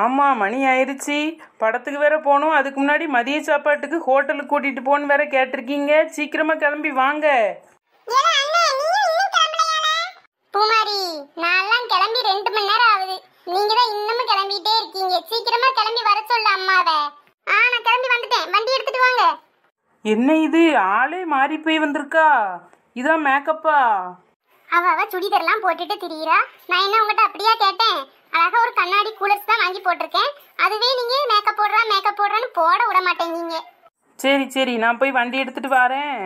ஆமாம் மணி ஆயிடுச்சு படத்துக்கு வேற போகணும் அதுக்கு முன்னாடி மதிய சாப்பாட்டுக்கு ஹோட்டலுக்கு கூட்டிட்டு போன்னு வேற கேட்டிருக்கீங்க சீக்கிரமா கிளம்பி வாங்க பூமாரி நான் கிளம்பி ரெண்டு மணி நேரம் ஆகுது நீங்க தான் இன்னமும் கிளம்பிட்டே இருக்கீங்க சீக்கிரமா கிளம்பி வர சொல்ல அம்மாவை ஆ நான் கிளம்பி வந்துட்டேன் வண்டி எடுத்துட்டு வாங்க என்ன இது ஆளே மாறி போய் வந்திருக்கா இதான் மேக்கப்பா அவ அவ சுடிதார்லாம் போட்டுட்டு திரியிறா நான் என்ன உங்ககிட்ட அப்படியா கேட்டேன் அழகா ஒரு கண்ணாடி கூலர்ஸ் வாங்கி போட்டிருக்கேன் அதுவே நீங்க மேக்கப் போடுறா மேக்கப் போடுறேன்னு போட விட மாட்டேங்க சரி சரி நான் போய் வண்டி எடுத்துட்டு வரேன்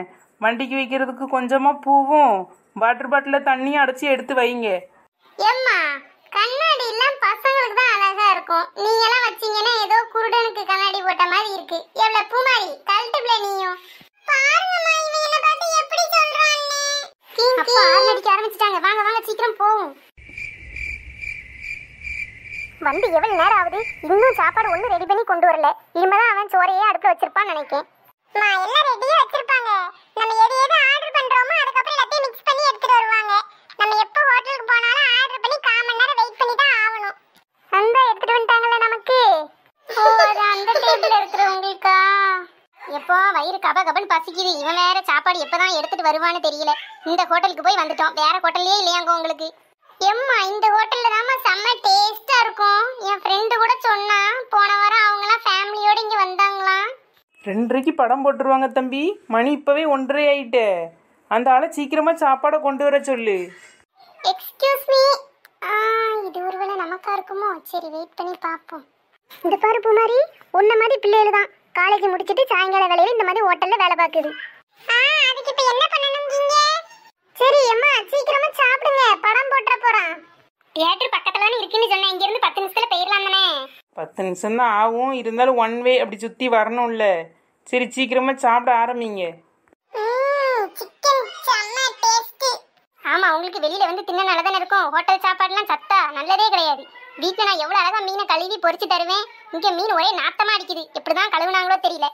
வண்டிக்கு வைக்கிறதுக்கு கொஞ்சமா பூவும் வாட்டர் பாட்டில தண்ணியும் அடைச்சி எடுத்து வைங்க ஏம்மா கண்ணாடி எல்லாம் பசங்களுக்கு தான் அழகா இருக்கும் நீங்க எல்லாம் வச்சீங்கன்னா ஏதோ குருடனுக்கு கண்ணாடி போட்ட மாதிரி இருக்கு எவ்வளவு பூமாரி கழட்டு பிள்ளை நீயும் பாருங்கம்மா இவன் பார்த்து எப்படி சொல்றான்னு அப்பா ஆரம்பிச்சிட்டாங்க வாங்க வாங்க சீக்கிரம் போவோம் வந்து எவ்வளவு நேரம் ஆகுது இன்னும் சாப்பாடு ஒண்ணு ரெடி பண்ணி கொண்டு வரல இனிமேதான் அவன் சோறையே அடுப்புல வச்சிருப்பான் நினைக்கேன் நான் எல்லாம் ரெடியா வச்சிருப்பாங்க நம்ம எது எது ஆர்டர் பண்றோமோ அதுக்கப்புறம் எல்லாத்தையும் மிக்ஸ் பண்ணி எடுத்துட்டு வருவாங்க நம்ம எப்போ ஹோட்டலுக்கு போனாலும் ஆர்டர் பண்ணி கால் மணி நேரம் வெயிட் பண்ணி தான் ஆகணும் அந்த எடுத்துட்டு வந்துட்டாங்களே நமக்கு ஓ அது அந்த டேபிள் இருக்கிறவங்களுக்கா எப்போ வயிறு கப கபன் பசிக்குது இவன் வேற சாப்பாடு எப்பதான் எடுத்துட்டு வருவான்னு தெரியல இந்த ஹோட்டலுக்கு போய் வந்துட்டோம் வேற ஹோட்டல்லயே இல்லையாங்க உங்களுக்கு எம்மா இந்த ஹோட்டல்ல தாம்மா செம்ம டேஸ்ட் ரெண்டரைக்கு படம் போட்டுருவாங்க தம்பி மணி இப்போவே ஒன்றரை ஆயிட்டு அந்த ஆளை சீக்கிரமாக சாப்பாடை கொண்டு வர சொல்லு எக்ஸ்கியூஸ் மீ இது ஒருவேளை நமக்கா இருக்குமோ சரி வெயிட் பண்ணி பார்ப்போம் இந்த பாரு பூமாரி உன்ன மாதிரி பிள்ளைகள் தான் காலேஜ் முடிச்சிட்டு சாயங்கால வேலையில இந்த மாதிரி ஹோட்டல்ல வேலை பார்க்குது அதுக்கு இப்போ என்ன பண்ணணும்ங்கீங்க சரி அம்மா சீக்கிரமா சாப்பிடுங்க படம் போட்டுற போறோம் தியேட்டர் பக்கத்துல இருக்குன்னு சொன்னேன் இங்க இருந்து பத்து நிமிஷத்துல போயிடலாம் தானே பத்து நிமிஷம் தான் ஆகும் இருந்தாலும் ஒன் வே அப்படி சுத்தி வரணும்ல சரி சீக்கிரமா சாப்பிட ஆரம்பிங்க ஆமா உங்களுக்கு வெளியில வந்து தின்னனால தானே இருக்கும் ஹோட்டல் சாப்பாடுலாம் சத்தா நல்லதே கிடையாது வீட்டுல நான் எவ்வளவு அழகா மீனை கழுவி பொறிச்சு தருவேன் இங்க மீன் ஒரே நாத்தமா அடிக்குது எப்படிதான் கழுவுனாங்களோ தெரியல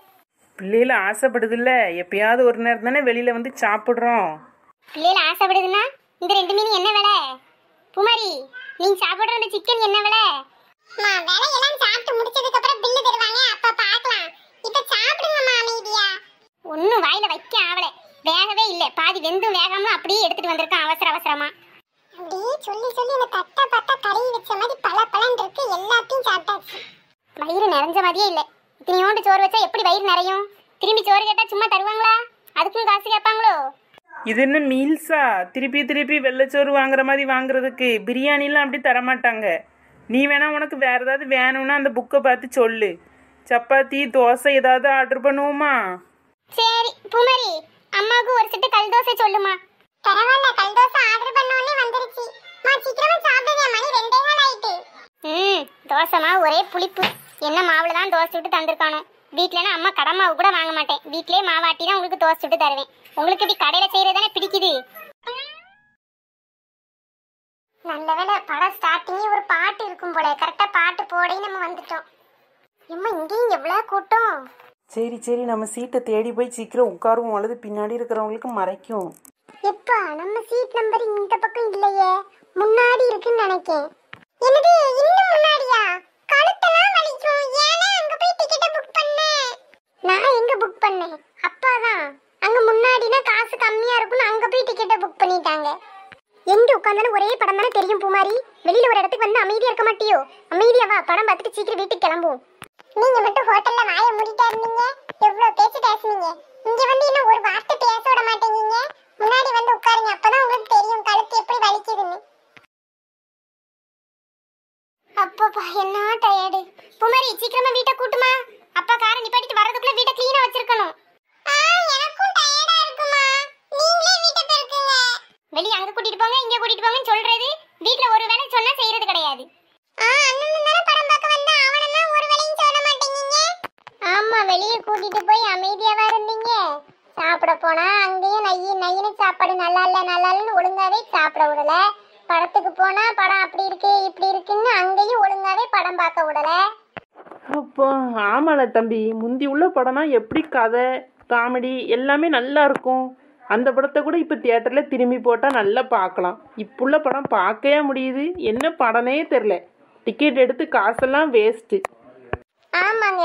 பிள்ளைகள ஆசைப்படுது இல்ல எப்பயாவது ஒரு நேரம் தானே வெளியில வந்து சாப்பிடுறோம் பிள்ளைகள ஆசைப்படுதுன்னா இந்த ரெண்டு மீன் என்ன விலை குமரி நீங்க சாப்பிடுற அந்த சிக்கன் என்ன விலை நான் சாப்பிட்டு முடிச்சதுக்கு அப்புறம் பில்லு தருவாங்க அப்ப பார்க்கலாம் ஒன்றும் வாயில வைக்க ஆவல வேகவே இல்லை பாதி வெந்து வேகாம அப்படியே எடுத்துட்டு வந்திருக்கான் அவசர அவசரமா அப்படியே சொல்லி சொல்லி இந்த தட்ட பார்த்தா கறி வச்ச மாதிரி பல பலன் இருக்கு எல்லாத்தையும் சாப்பிட்டாச்சு வயிறு நிறைஞ்ச மாதிரியே இல்லை இத்தனையோண்டு சோறு வச்சா எப்படி வயிறு நிறையும் திரும்பி சோறு கேட்டா சும்மா தருவாங்களா அதுக்கும் காசு கேட்பாங்களோ இது என்ன மீல்ஸா திருப்பி திருப்பி வெள்ளச்சோறு வாங்குற மாதிரி வாங்குறதுக்கு பிரியாணிலாம் அப்படி தரமாட்டாங்க நீ வேணா உனக்கு வேற ஏதாவது வேணும்னா அந்த புக்கை பார்த்து சொல்லு சப்பாத்தி தோசை ஏதாவது ஆர்டர் பண்ணுவோமா சரி புமரி அம்மாவுக்கு ஒரு சிட்டு கல் தோசை சொல்லுமா பரவாயில்ல கல் தோசை ஆர்டர் பண்ணோடனே வந்துருச்சு மா சீக்கிரமா சாப்பிடுங்க மணி ரெண்டே கால் ஆயிட்டு ம் தோசைமா ஒரே புளிப்பு என்ன மாவுல தான் தோசை விட்டு தந்திருக்கானோ வீட்டிலனா அம்மா கடை மாவு கூட வாங்க மாட்டேன் வீட்டிலேயே மாவாட்டி தான் உங்களுக்கு தோசை விட்டு தருவேன் உங்களுக்கு இப்படி செய்யறது செய்கிறதானே பிடிக்குது நல்ல வேலை படம் ஸ்டார்டிங்கே ஒரு பாட்டு இருக்கும் போல கரெக்ட் சரி சரி நம்ம சீட்டை தேடி போய் சீக்கிரம் உட்காருவோம் அல்லது பின்னாடி இருக்கிறவங்களுக்கு மறைக்கும் எப்பா நம்ம சீட் நம்பர் இந்த பக்கம் இல்லையே முன்னாடி இருக்குன்னு நினைக்கேன் என்னது இன்னும் முன்னாடியா கழுத்தெல்லாம் வலிக்கும் ஏனா அங்க போய் டிக்கெட் புக் பண்ணேன் நான் எங்க புக் பண்ணேன் அப்பா தான் அங்க முன்னாடினா காசு கம்மியா இருக்கும்னு அங்க போய் டிக்கெட்டை புக் பண்ணிட்டாங்க எங்க உட்காந்தாலும் ஒரே படம் தானே தெரியும் பூமாரி வெளியில ஒரு இடத்துக்கு வந்து அமைதியா இருக்க மாட்டியோ வா படம் பார்த்துட்டு சீக்கிரம் வீட்டுக்கு கிளம்புவோம் நீங்க மட்டும் ஹோட்டல்ல வாய மூடிட்டு ஏடு புமரி சீக்கிரமா வீட்டை கூட்டுமா அப்பா காரை நிப்பாட்டிட்டு வர்றதுக்குள்ள வீட்டை க்ளீனா வச்சிருக்கணும் வெளியே அங்க கூட்டிட்டு போங்க இங்க கூட்டிட்டு போங்கன்னு சொல்றது வீட்ல ஒரு வேளை சொன்னா செய்யறது கிடையாது ஆமா வெளியே கூட்டிட்டு போய் அமைதியாவா இருந்தீங்க சாப்பிட போனா அங்கேயும் நைய நையின்னு சாப்பாடு நல்லா இல்ல நல்லா இல்லன்னு ஒழுங்காவே சாப்பிட விடல படத்துக்கு போனா படம் அப்படி இருக்கு இப்படி இருக்குன்னு அங்கேயும் ஒழுங்காவே படம் பார்க்க விடல அப்போ ஆமால தம்பி முந்தி உள்ள படம்னா எப்படி கதை காமெடி எல்லாமே நல்லா இருக்கும் அந்த படத்தை கூட இப்போ தியேட்டரில் திரும்பி போட்டால் நல்லா பார்க்கலாம் இப்புள்ள படம் பார்க்கவே முடியுது என்ன படனே தெரில டிக்கெட் எடுத்து காசெல்லாம் வேஸ்ட்டு ஆமாங்க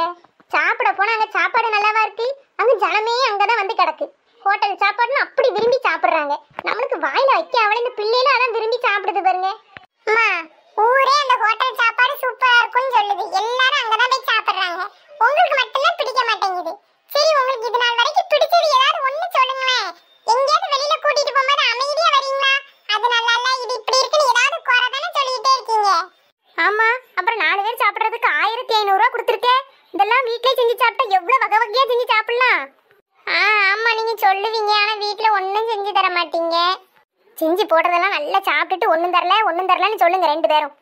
சாப்பிட போனால் அங்கே சாப்பாடு நல்லாவா இருக்கு அங்கே ஜனமே அங்கே தான் வந்து கிடக்கு ஹோட்டல் சாப்பாடுனு அப்படி விரும்பி சாப்பிடுறாங்க நம்மளுக்கு வாயில வைக்க அவளை இந்த பிள்ளையில அதான் விரும்பி சாப்பிடுது பாருங்க அம்மா ஊரே அந்த ஹோட்டல் சாப்பாடு சூப்பரா இருக்கும்னு சொல்லுது எல்லாரும் அங்கதான் போய் சாப்பிடுறாங்க உங்களுக்கு மட்டும்தான் பிடிக்க மாட்டேங்குது சரி உங்களுக்கு இது நாள் வரைக்கும் பிடிச்சது ஏதாவது ஒண்ணு சொல்லுங்களேன் எங்கேயாவது வெளியில கூட்டிட்டு போகும்போது அமைதியா வரீங்களா அது நல்லா இல்ல இது இப்படி இருக்குன்னு ஏதாவது குறை சொல்லிட்டே இருக்கீங்க ஆமா அப்புறம் நாலு பேர் சாப்பிடுறதுக்கு ஆயிரத்தி ஐநூறு ரூபா கொடுத்துருக்கேன் இதெல்லாம் வீட்டிலே செஞ்சு சாப்பிட்டா எவ்வளவு வகை வகையா செஞ்சு சாப்பிடலாம் ஆ ஆமா நீங்க சொல்லுவீங்க ஆனா வீட்ல ஒண்ணும் செஞ்சு தர மாட்டீங்க செஞ்சு போடுறதெல்லாம் நல்லா சாப்பிட்டுட்டு ஒண்ணும் தரல ஒண்ணும் தரலன்னு சொல்லுங்க ரெண்டு பேரும்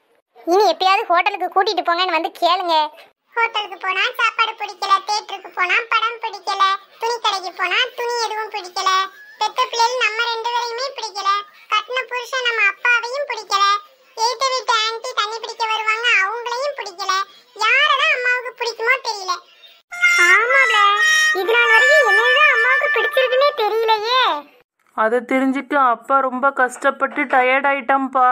இனி எப்பயாவது ஹோட்டலுக்கு கூட்டிட்டு போங்கன்னு வந்து கேளுங்க ஹோட்டலுக்கு போனா சாப்பாடு பிடிக்கல தியேட்டருக்கு போனா படம் பிடிக்கல துணி கடைக்கு போனா துணி எதுவும் பிடிக்கல பெத்த பிள்ளைகள் நம்ம ரெண்டு பேரையுமே பிடிக்கல கட்டின புருஷன் நம்ம அப்பாவையும் பிடிக்கல எய்த்த வீட்டு ஆன்டி தண்ணி பிடிக்க வருவாங்க அவங்களையும் பிடிக்கல யாரதான் அம்மாவுக்கு பிடிக்குமோ தெரியல ஆமா இது வரைக்கும் என்ன அதை தெரிஞ்சுக்க அப்பா ரொம்ப கஷ்டப்பட்டு டயர்ட் ஆயிட்டாம்ப்பா